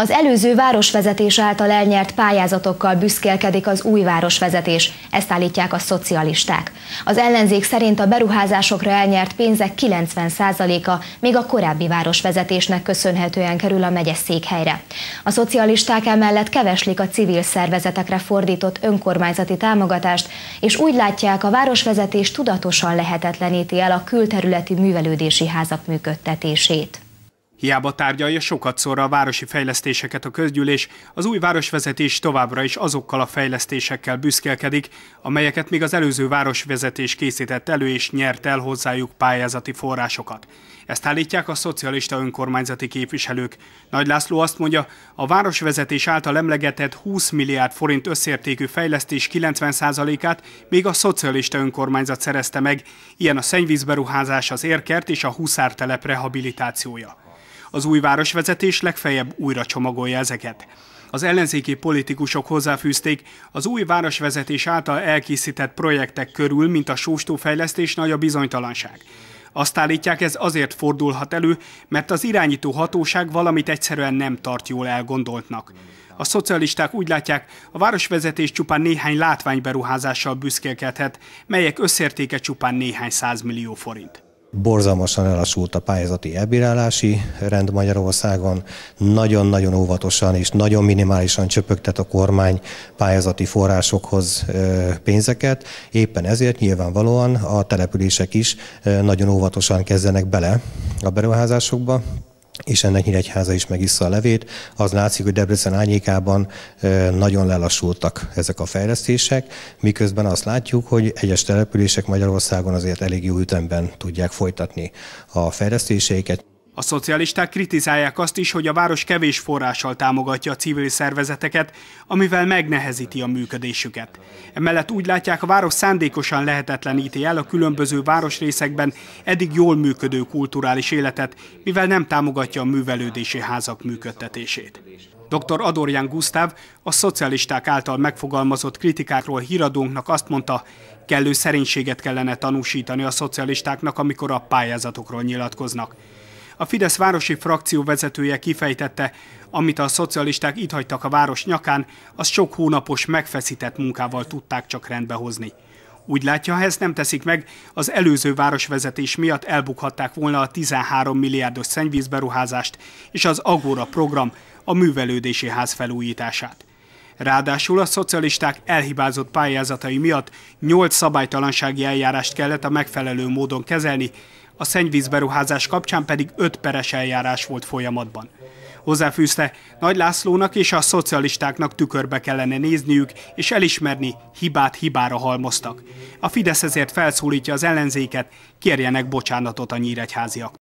Az előző városvezetés által elnyert pályázatokkal büszkélkedik az új városvezetés, ezt állítják a szocialisták. Az ellenzék szerint a beruházásokra elnyert pénzek 90%-a még a korábbi városvezetésnek köszönhetően kerül a megye székhelyre. A szocialisták emellett keveslik a civil szervezetekre fordított önkormányzati támogatást, és úgy látják, a városvezetés tudatosan lehetetleníti el a külterületi művelődési házak működtetését. Hiába tárgyalja sokat szorra a városi fejlesztéseket a közgyűlés, az új városvezetés továbbra is azokkal a fejlesztésekkel büszkelkedik, amelyeket még az előző városvezetés készített elő és nyert el hozzájuk pályázati forrásokat. Ezt állítják a szocialista önkormányzati képviselők. Nagy László azt mondja, a városvezetés által emlegetett 20 milliárd forint összértékű fejlesztés 90%-át még a szocialista önkormányzat szerezte meg, ilyen a szennyvízberuházás az érkert és a huszártelep rehabilitációja. Az új városvezetés legfeljebb újra csomagolja ezeket. Az ellenzéki politikusok hozzáfűzték, az új városvezetés által elkészített projektek körül, mint a sóstófejlesztés nagy a bizonytalanság. Azt állítják, ez azért fordulhat elő, mert az irányító hatóság valamit egyszerűen nem tart jól elgondoltnak. A szocialisták úgy látják, a városvezetés csupán néhány látványberuházással büszkélkedhet, melyek összértéke csupán néhány százmillió forint. Borzalmasan elassult a pályázati elbírálási rend Magyarországon, nagyon-nagyon óvatosan és nagyon minimálisan csöpögtet a kormány pályázati forrásokhoz pénzeket. Éppen ezért nyilvánvalóan a települések is nagyon óvatosan kezdenek bele a beruházásokba és ennek Nyíregyháza is megissza a levét. Az látszik, hogy Debrecen ányékában nagyon lelassultak ezek a fejlesztések, miközben azt látjuk, hogy egyes települések Magyarországon azért elég jó ütemben tudják folytatni a fejlesztéseiket. A szocialisták kritizálják azt is, hogy a város kevés forrással támogatja a civil szervezeteket, amivel megnehezíti a működésüket. Emellett úgy látják, a város szándékosan lehetetleníti el a különböző városrészekben eddig jól működő kulturális életet, mivel nem támogatja a művelődési házak működtetését. Dr. Adorján Gusztáv a szocialisták által megfogalmazott kritikákról híradónknak azt mondta, kellő szerénységet kellene tanúsítani a szocialistáknak, amikor a pályázatokról nyilatkoznak a Fidesz városi frakció vezetője kifejtette, amit a szocialisták itt hagytak a város nyakán, az sok hónapos megfeszített munkával tudták csak rendbehozni. Úgy látja, ha ezt nem teszik meg, az előző városvezetés miatt elbukhatták volna a 13 milliárdos szennyvízberuházást és az Agora program, a művelődési ház felújítását. Ráadásul a szocialisták elhibázott pályázatai miatt 8 szabálytalansági eljárást kellett a megfelelő módon kezelni, a szennyvízberuházás kapcsán pedig 5 peres eljárás volt folyamatban. Hozzáfűzte, Nagy Lászlónak és a szocialistáknak tükörbe kellene nézniük és elismerni, hibát hibára halmoztak. A Fidesz ezért felszólítja az ellenzéket, kérjenek bocsánatot a nyíregyháziak.